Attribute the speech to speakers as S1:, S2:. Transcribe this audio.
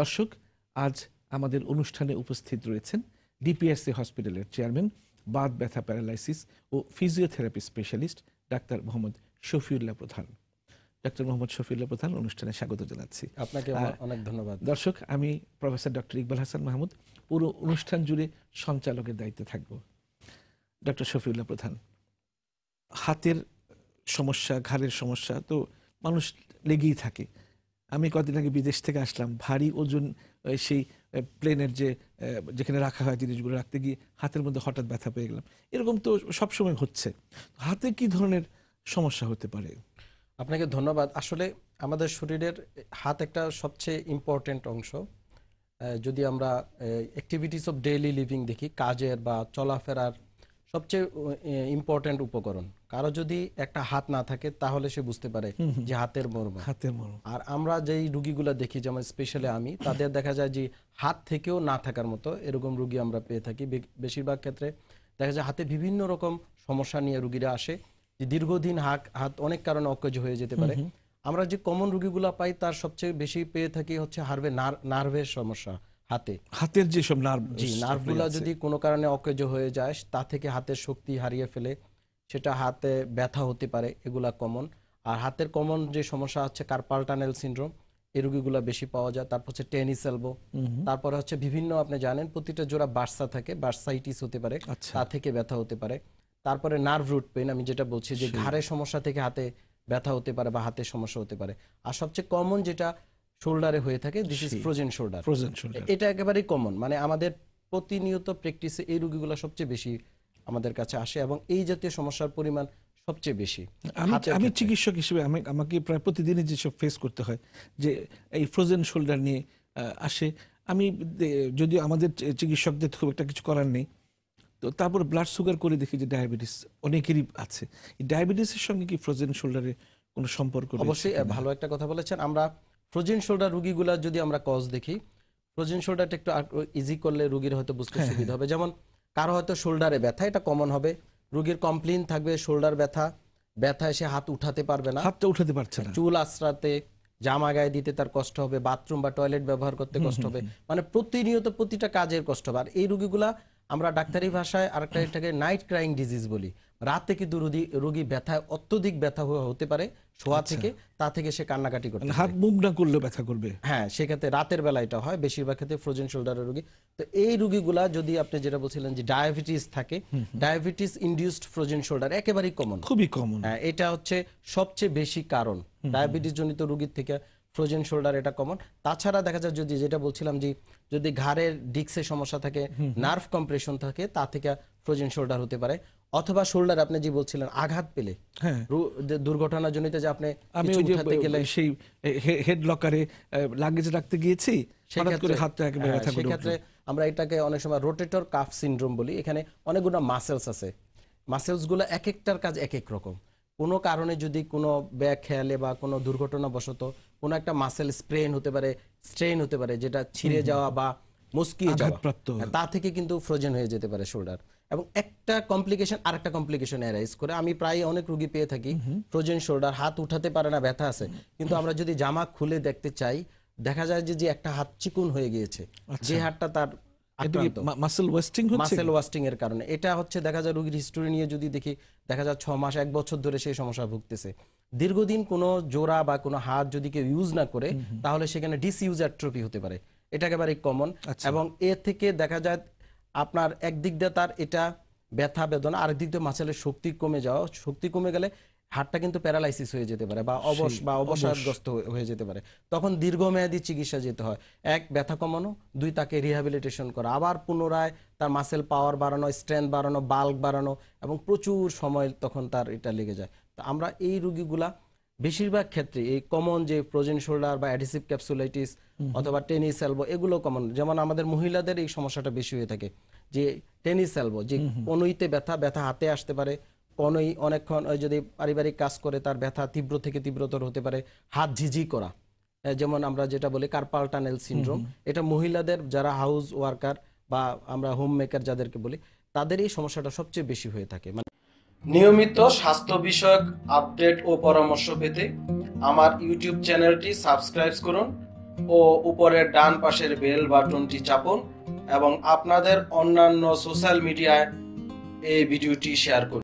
S1: দর্শক আজ আমাদের অনুষ্ঠানে উপস্থিত রয়েছেন ডিপিএসসি হসপিটালের চেয়ারম্যান বাদ ব্যথা প্যারালাইসিস ও physiotherapy specialist doctor Mohammad Shafiullah প্রধান ডক্টর মোহাম্মদ শফিউল্লাহ প্রধান অনুষ্ঠানে স্বাগত জানাচ্ছি আপনাকে অনেক ধন্যবাদ দর্শক আমি প্রফেসর ডক্টর ইকবাল হাসান মাহমুদ পুরো অনুষ্ঠান জুড়ে সঞ্চালকের দায়িত্বে থাকব ডক্টর শফিউল্লাহ প্রধান হাতের সমস্যা ঘাড়ের সমস্যা তো মানুষ লেগেই থাকে আমি কদিন আগে বিদেশ থেকে আসলাম ভারী ওজন সেই প্লেনের যে যেখানে রাখা হয় জিনিসগুলো রাখতে গিয়ে হাতের মধ্যে হঠাৎ ব্যথা পেয়ে গেলাম এরকম তো সবসময় হচ্ছে হাতে কি ধরনের সমস্যা হতে পারে
S2: আপনাকে ধন্যবাদ আসলে আমাদের শরীরের হাত একটা সবচেয়ে ইম্পর্টেন্ট অংশ যদি আমরা অ্যাক্টিভিটিস অফ ডেইলি লিভিং দেখি কাজের বা চলাফেরার সবচেয়ে ইম্পর্ট্যান্ট উপকরণ কারো যদি একটা হাত না থাকে তাহলে সে বুঝতে পারে যে হাতের মর্ম হাতের মর্ম আর আমরা যেই রুগীগুলো দেখি যেমন স্পেশালি আমি তাদের দেখা যায় যে হাত থেকেও না থাকার মতো এরকম রুগী আমরা পেয়ে থাকি বেশিরভাগ ক্ষেত্রে দেখা যায় হাতে বিভিন্ন রকম সমস্যা নিয়ে রুগীরা আসে যে দীর্ঘদিন হাত হাত অনেক কারণে অকেজ হয়ে যেতে পারে আমরা যে কমন রুগীগুলো পাই তার সবচেয়ে বেশি পেয়ে থাকি হচ্ছে হার্ভে নার্ভের সমস্যা হাতে হাতের যেসব নার্ভ জি নার্ভগুলো যদি কোনো কারণে অকেজ হয়ে যায় তা থেকে হাতের শক্তি হারিয়ে ফেলে সেটা হাতে ব্যথা হতে পারে এগুলা কমন আর হাতের কমন যে সমস্যা হচ্ছে কার্পাল টানেল সিনড্রোম এই রোগীগুলা বেশি পাওয়া যায় তারপর হচ্ছে টেনিস এলবো তারপরে হচ্ছে বিভিন্ন আপনি জানেন প্রতিটা জোড়া বার্সা থাকে বার্সাইটিস হতে পারে আচ্ছা। তা থেকে ব্যথা হতে পারে তারপরে নার্ভ রুট পেন আমি যেটা বলছি যে ঘাড়ের সমস্যা থেকে হাতে ব্যথা হতে পারে বা হাতে সমস্যা হতে পারে আর সবচেয়ে কমন যেটা শোল্ডারে হয়ে থাকে this is frozen shoulder frozen shoulder এটা একেবারেই কমন মানে আমাদের প্রতিনিয়ত প্র্যাকটিসে এই রোগীগুলো সবচেয়ে বেশি আমাদের কাছে আসে এবং এই জাতীয় সমস্যার পরিমাণ সবচেয়ে বেশি
S1: আমি আমি চিকিৎসক হিসেবে আমি আমাকে প্রায় প্রতিদিনই যেসব ফেস করতে হয় যে এই ফ্রোজেন শোল্ডার নিয়ে আসে আমি যদি আমাদের চিকিৎসকদের খুব একটা কিছু করার নেই তো তারপর ব্লাড সুগার করে দেখি যে ডায়াবেটিস অনেকেরই আছে ডায়াবেটিসের সঙ্গে কি ফ্রোজেন
S2: শোল্ডারের কোনো সম্পর্ক অবশ্যই ভালো একটা কথা বলেছেন আমরা ফ্রোজেন শোল্ডার রুগীগুলা যদি আমরা কজ দেখি ফ্রোজেন শোল্ডারটা একটু ইজি করলে রুগীর হয়তো বুঝতে হ্যাঁ, সুবিধা হ্যাঁ। হবে যেমন কারো হয়তো শোল্ডারে ব্যথা এটা কমন হবে রুগীর কমপ্লেন থাকবে শোল্ডার ব্যথা ব্যথা এসে হাত উঠাতে পারবে না হাতটা উঠাতে পারছে না চুল আশ্রাতে জামা গায়ে দিতে তার কষ্ট হবে বাথরুম বা টয়লেট ব্যবহার করতে কষ্ট হবে মানে প্রতিনিয়ত প্রতিটা কাজের কষ্ট হবে আর এই রুগীগুলা আমরা ডাক্তারি ভাষায় আরেকটা এটাকে নাইট ক্রাইং ডিজিজ বলি রাত থেকে রোগী রোগী ব্যথায় অত্যধিক ব্যথা হতে পারে শোয়া আচ্ছা। থেকে তা থেকে সে কান্নাকাটি করতে মানে হাত মুখ না করলে ব্যথা করবে হ্যাঁ সেক্ষেত্রে রাতের বেলা এটা হয় বেশিরভাগ ক্ষেত্রে ফ্রোজেন শোল্ডারের রোগী তো এই রুগীগুলা যদি আপনি যেটা বলছিলেন যে ডায়াবেটিস থাকে ডায়াবেটিস ইনডিউসড ফ্রোজেন শোল্ডার একেবারেই কমন খুবই কমন হ্যাঁ এটা হচ্ছে সবচেয়ে বেশি কারণ ডায়াবেটিস জনিত রুগীর থেকে ফ্রোজেন শোল্ডার এটা কমন তাছাড়া দেখা যায় যদি যেটা বলছিলাম যে যদি ঘাড়ের ডিক্সে সমস্যা থাকে নার্ভ কম্প্রেশন থাকে তা থেকে ফ্রোজেন শোল্ডার হতে পারে অথবা শোল্ডার আপনি যে বলছিলেন আঘাত পেলে হ্যাঁ। দুর্ঘটনা জনিত যে আপনি আমি ওই যে সেই হেড লকারে লাগেজ রাখতে গিয়েছি করে হাতটা ব্যথা সেক্ষেত্রে আমরা এটাকে অনেক সময় রোটেটর কাফ সিনড্রোম বলি এখানে অনেকগুলো মাসেলস আছে মাসেলসগুলো এক একটার কাজ এক এক রকম কোনো কারণে যদি কোনো ব্যাগ খেয়ালে বা কোনো দুর্ঘটনাবশত কোনো একটা মাসেল স্প্রেন হতে পারে স্ট্রেন হতে পারে যেটা ছিঁড়ে যাওয়া বা মুস্কিয়ে যাওয়া তা থেকে কিন্তু ফ্রোজেন হয়ে যেতে পারে শোল্ডার এবং একটা কমপ্লিকেশন আর একটা কমপ্লিকেশন অ্যারাইজ করে আমি প্রায় অনেক রুগী পেয়ে থাকি ফ্রোজেন শোল্ডার হাত উঠাতে পারে না ব্যথা আছে কিন্তু আমরা যদি জামা খুলে দেখতে চাই দেখা যায় যে একটা হাত চিকুন হয়ে গিয়েছে যে আচ্ছা। হাতটা তার ওয়েস্টিং ওয়েস্টিং এর কারণে এটা হচ্ছে দেখা যায় রোগীর নিয়ে যদি দেখি দেখা যায় মাস বছর ধরে সেই সমস্যা ভুগতেছে দীর্ঘদিন কোনো জোড়া বা কোনো হাত যদি কেউ ইউজ না করে তাহলে সেখানে ডিসইউজ অ্যাট্রোপি হতে পারে এটা একেবারে কমন আচ্ছা। এবং এ থেকে দেখা যায় আপনার একদিক দিয়ে তার এটা ব্যথা বেদনা আরেক দিক দিয়ে মাসেলের শক্তি কমে যাওয়া শক্তি কমে গেলে হাড়টা কিন্তু প্যারালাইসিস হয়ে যেতে পারে বা অবস বা অবসাদগ্রস্ত হয়ে যেতে পারে তখন দীর্ঘমেয়াদী চিকিৎসা যেতে হয় এক ব্যথা কমানো দুই তাকে রিহ্যাবিলিটেশন করা আবার পুনরায় তার মাসেল পাওয়ার বাড়ানো স্ট্রেংথ বাড়ানো বাল্ক বাড়ানো এবং প্রচুর সময় তখন তার এটা লেগে যায় তো আমরা এই রুগীগুলা বেশিরভাগ ক্ষেত্রে এই কমন যে প্রোজেন শোল্ডার বা অ্যাডিসিভ ক্যাপসুলাইটিস অথবা টেনিস এলবো এগুলো কমন যেমন আমাদের মহিলাদের এই সমস্যাটা বেশি হয়ে থাকে যে টেনিস এলবো যে কনুইতে ব্যথা ব্যথা হাতে আসতে পারে কনই অনেকক্ষণ যদি পারিবারিক কাজ করে তার ব্যথা তীব্র থেকে তীব্রতর হতে পারে হাত ঝিঝি করা যেমন আমরা যেটা বলি কার্পাল টানেল সিন্ড্রোম এটা মহিলাদের যারা হাউস ওয়ার্কার বা আমরা হোম মেকার যাদেরকে বলি তাদের এই সমস্যাটা সবচেয়ে বেশি হয়ে থাকে মানে নিয়মিত স্বাস্থ্য বিষয়ক আপডেট ও পরামর্শ পেতে আমার ইউটিউব চ্যানেলটি সাবস্ক্রাইব করুন ও উপরের ডান পাশের বেল বাটনটি চাপুন এবং আপনাদের অন্যান্য সোশ্যাল মিডিয়ায় এই ভিডিওটি শেয়ার করুন